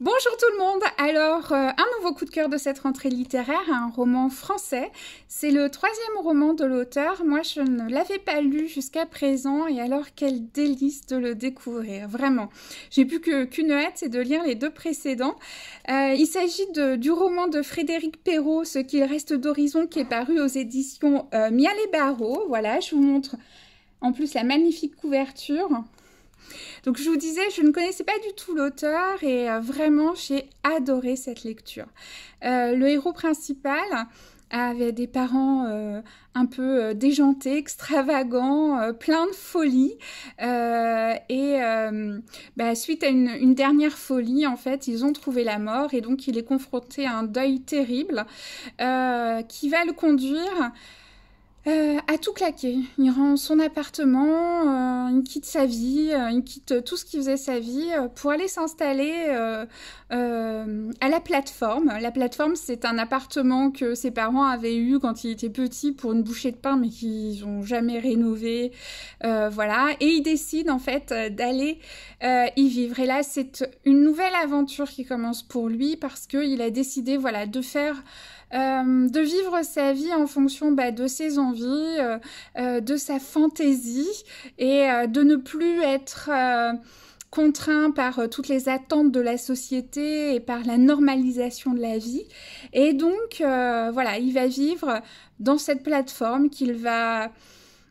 Bonjour tout le monde Alors, euh, un nouveau coup de cœur de cette rentrée littéraire, un roman français. C'est le troisième roman de l'auteur. Moi, je ne l'avais pas lu jusqu'à présent et alors quel délice de le découvrir, vraiment. J'ai plus qu'une hâte, c'est de lire les deux précédents. Euh, il s'agit du roman de Frédéric Perrault, Ce qu'il reste d'horizon, qui est paru aux éditions euh, et Barreau. Voilà, je vous montre en plus la magnifique couverture. Donc je vous disais, je ne connaissais pas du tout l'auteur et euh, vraiment j'ai adoré cette lecture. Euh, le héros principal avait des parents euh, un peu déjantés, extravagants, pleins de folie. et bah, suite à une, dernière folie, en fait, ils ont trouvé la mort et donc il est confronté à un deuil terrible qui va le conduire euh, a tout claqué. Il rend son appartement, euh, il quitte sa vie, euh, il quitte tout ce qui faisait sa vie euh, pour aller s'installer à la plateforme. La plateforme, c'est un appartement que ses parents avaient eu quand il était petit pour une bouchée de pain, mais qu'ils ont jamais rénové. voilà. Et il décide en fait d'aller y vivre. Et là, c'est une nouvelle aventure qui commence pour lui parce qu'il a décidé, voilà, de faire euh, de vivre sa vie en fonction bah, de ses envies, euh, euh, de sa fantaisie et de ne plus être contraint par toutes les attentes de la société et par la normalisation de la vie. Et donc, voilà, il va vivre dans cette plateforme qu'il va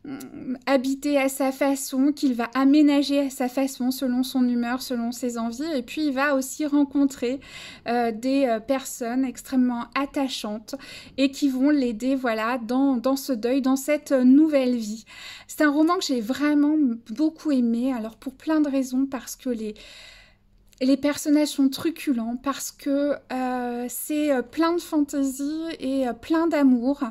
Mm, habiter à sa façon, qu'il va aménager à sa façon, selon son humeur, selon ses envies. Et puis il va aussi rencontrer euh, des euh, personnes extrêmement attachantes et qui vont l'aider, voilà, dans, ce deuil, dans cette euh, nouvelle vie. C'est un roman que j'ai vraiment beaucoup aimé, alors pour plein de raisons, parce que les... Les personnages sont truculents parce que c'est plein de fantaisie et plein d'amour.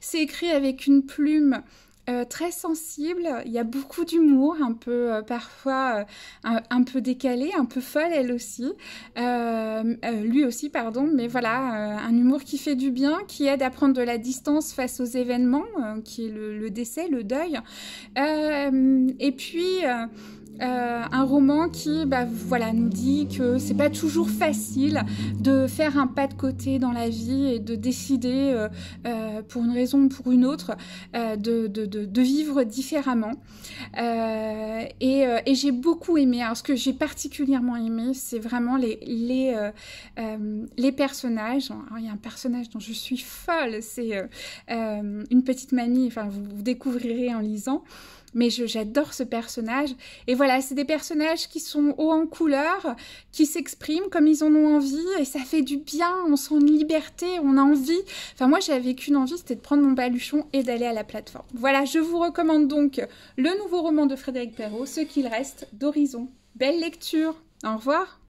C'est écrit avec une plume euh, très sensible, il y a beaucoup d'humour, un peu euh, parfois euh, un, peu décalé, un peu folle elle aussi, lui aussi pardon, mais voilà, un humour qui fait du bien, qui aide à prendre de la distance face aux événements, qui est le, décès, le deuil, et puis euh, un roman qui bah, voilà, nous dit que c'est pas toujours facile de faire un pas de côté dans la vie et de décider, euh, euh, pour une raison ou pour une autre, de, vivre différemment. et, j'ai beaucoup aimé, alors ce que j'ai particulièrement aimé, c'est vraiment les, personnages. il y a un personnage dont je suis folle, c'est une petite mamie, vous découvrirez en lisant mais j'adore ce personnage. Et voilà, c'est des personnages qui sont hauts en couleur, qui s'expriment comme ils en ont envie, et ça fait du bien, on sent une liberté, on a envie. Enfin, moi, j'avais qu'une envie, c'était de prendre mon baluchon et d'aller à la plateforme. Voilà, je vous recommande donc le nouveau roman de Frédéric Perrault, Ce qu'il reste d'Horizon. Belle lecture, au revoir